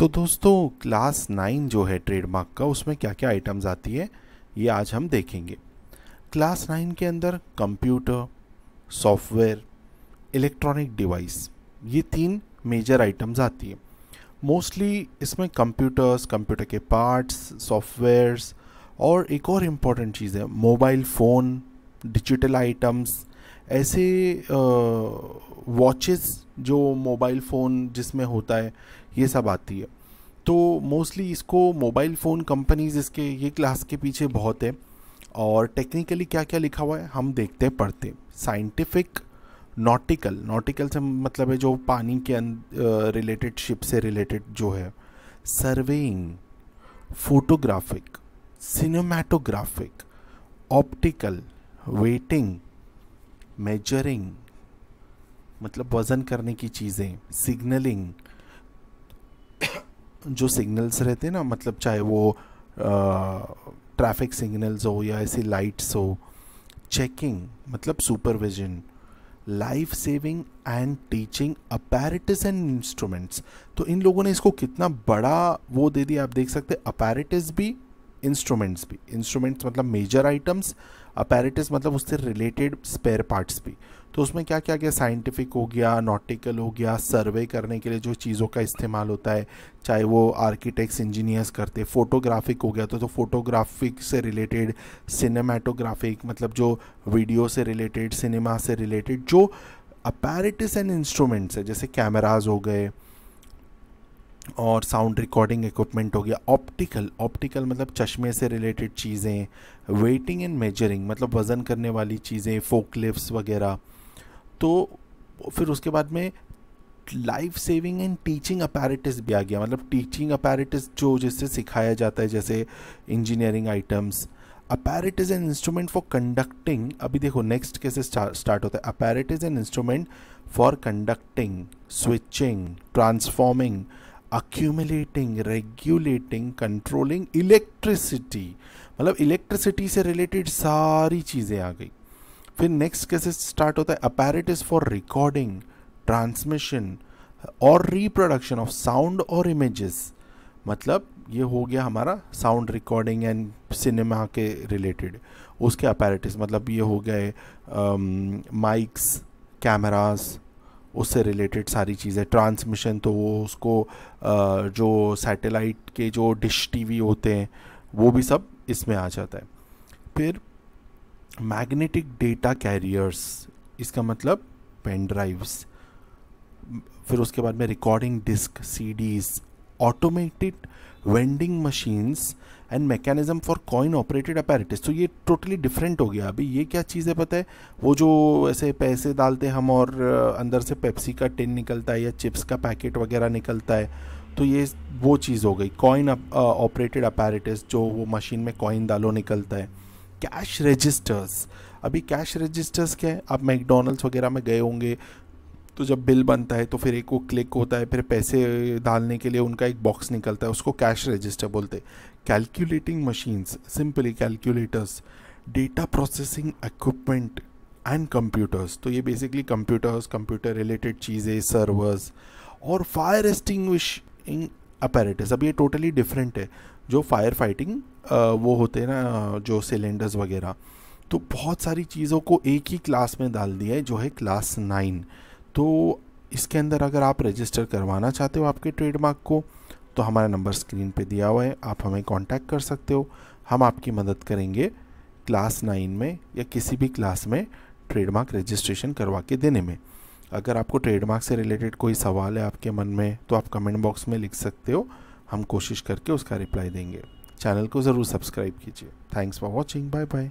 तो दोस्तों class nine जो है ट्रेडमार्क का उसमें क्या क्या आइटम्स आती है ये आज हम देखेंगे क्लास नाइन के अंदर कंप्यूटर सॉफ्टवेयर इलेक्ट्रॉनिक डिवाइस ये तीन मेजर आइटम्स आती है मोस्टली इसमें कंप्यूटर्स कंप्यूटर के पार्ट्स सॉफ्टवेयर्स और एक और इम्पॉर्टेंट चीज़ है मोबाइल फ़ोन डिजिटल आइटम्स ऐसे वॉचेस जो मोबाइल फ़ोन जिसमें होता है ये सब आती है तो मोस्टली इसको मोबाइल फ़ोन कंपनीज़ इसके ये क्लास के पीछे बहुत है और टेक्निकली क्या क्या लिखा हुआ है हम देखते पढ़ते साइंटिफिक नॉटिकल नॉटिकल से मतलब है जो पानी के रिलेटेड अं-, शिप से रिलेटेड जो है surveying photographic cinematographic optical weighting measuring मतलब वज़न करने की चीज़ें सिग्नलिंग जो सिग्नल्स रहते हैं ना मतलब चाहे वो ट्रैफिक सिग्नल्स हो या ऐसी लाइट्स हो चेकिंग मतलब supervision life saving and teaching apparatus and instruments तो इन लोगों ने इसको कितना बड़ा वो दे दिया आप देख सकते हैं अपैरिटिस भी इंस्ट्रूमेंट्स भी इंस्ट्रूमेंट्स मतलब मेजर आइटम्स अपेरेटिस मतलब उससे रिलेटेड स्पेयर पार्ट्स भी तो उसमें क्या क्या गया साइंटिफिक हो गया नॉटिकल हो गया सर्वे करने के लिए जो चीज़ों का इस्तेमाल होता है चाहे वो आर्किटेक्ट्स इंजीनियर्स करते फोटोग्राफिक हो गया तो तो फोटोग्राफिक से रिलेटेड सिनेमाटोग्राफिक मतलब जो वीडियो से रिलेटेड सिनेमा से रिलेटेड जो अपेरेटिस एंड इंस्ट्रूमेंट्स है जैसे कैमराज हो गए और साउंड रिकॉर्डिंग इक्विपमेंट हो गया ऑप्टिकल ऑप्टिकल मतलब चश्मे से रिलेटेड चीज़ें वेटिंग एंड मेजरिंग मतलब वज़न करने वाली चीज़ें फोक लिफ्ट वगैरह तो फिर उसके बाद में life saving and teaching apparatus भी आ गया मतलब टीचिंग अपैरेटिस जो जिससे सिखाया जाता है जैसे engineering items apparatus and instrument for conducting अभी देखो नेक्स्ट कैसे स्टार्ट होता है apparatus and instrument for conducting switching transforming accumulating regulating controlling electricity मतलब इलेक्ट्रिसिटी से रिलेटेड सारी चीज़ें आ गई फिर नेक्स्ट कैसे स्टार्ट होता है अपैरेटिस फॉर रिकॉर्डिंग ट्रांसमिशन और रिप्रोडक्शन ऑफ साउंड और इमेजेस मतलब ये हो गया हमारा साउंड रिकॉर्डिंग एंड सिनेमा के रिलेटेड उसके अपैरेटिस मतलब ये हो गए माइक्स um, कैमरास उससे रिलेटेड सारी चीज़ें ट्रांसमिशन तो वो उसको जो सैटेलाइट के जो डिश टीवी होते हैं वो भी सब इसमें आ जाता है फिर मैग्नेटिक डेटा कैरियर्स इसका मतलब पेन ड्राइव्स फिर उसके बाद में recording disc CDs automated vending machines and mechanism for coin operated apparatus तो ये टोटली डिफरेंट हो गया अभी ये क्या चीज़ है पता है वो जो ऐसे पैसे डालते हम और अंदर से पेप्सी का टिन निकलता है या चिप्स का पैकेट वगैरह निकलता है तो ये वो चीज़ हो गई कॉइन ऑपरेटेड अपेरिटिस जो वो मशीन में कॉइन डालो निकलता है कैश रजिस्टर्स अभी कैश रजिस्टर्स क्या है आप मैकडोनल्ड्स वगैरह में गए होंगे तो जब बिल बनता है तो फिर एक वो क्लिक होता है फिर पैसे डालने के लिए उनका एक बॉक्स निकलता है उसको कैश रजिस्टर बोलते हैं calculating machines simply calculators data processing equipment and computers तो ये बेसिकली कंप्यूटर्स कंप्यूटर रिलेटेड चीज़ें सर्वर्स और फायर इन अपेरेटिस अब ये टोटली डिफरेंट है जो फायर फाइटिंग वो होते हैं ना जो सिलेंडर्स वगैरह तो बहुत सारी चीज़ों को एक ही क्लास में डाल दिया है जो है क्लास नाइन तो इसके अंदर अगर आप रजिस्टर करवाना चाहते हो आपके ट्रेडमार्क को तो हमारा नंबर स्क्रीन पे दिया हुआ है आप हमें कांटेक्ट कर सकते हो हम आपकी मदद करेंगे क्लास नाइन में या किसी भी क्लास में ट्रेडमार्क रजिस्ट्रेशन करवा के देने में अगर आपको ट्रेडमार्क से रिलेटेड कोई सवाल है आपके मन में तो आप कमेंट बॉक्स में लिख सकते हो हम कोशिश करके उसका रिप्लाई देंगे चैनल को ज़रूर सब्सक्राइब कीजिए thanks for watching bye bye